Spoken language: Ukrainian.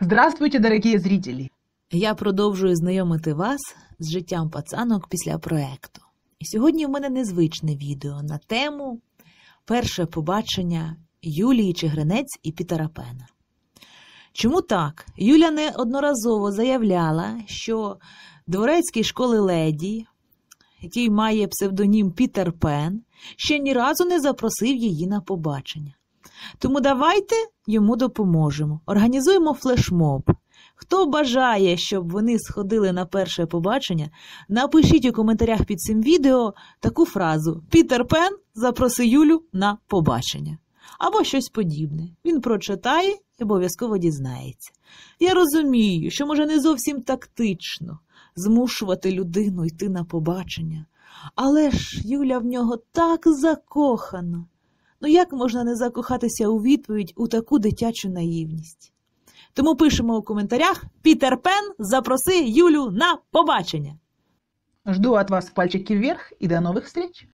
Здравствуйте, дорогі зрителі! Я продовжую знайомити вас з життям пацанок після проекту. І сьогодні в мене незвичне відео на тему перше побачення Юлії Чигринець і Пітера Пена. Чому так? Юля неодноразово заявляла, що дворецькій школи леді, який має псевдонім Пітер Пен, ще ні разу не запросив її на побачення. Тому давайте йому допоможемо. Організуємо флешмоб. Хто бажає, щоб вони сходили на перше побачення, напишіть у коментарях під цим відео таку фразу Пітер Пен запроси Юлю на побачення або щось подібне. Він прочитає і обов'язково дізнається. Я розумію, що може не зовсім тактично змушувати людину йти на побачення, але ж Юля в нього так закохана. Ну як можна не закохатися у відповідь у таку дитячу наївність? Тому пишемо у коментарях Пітер Пен, запроси Юлю на побачення. Жду от вас пальчики вверх і до нових встреч!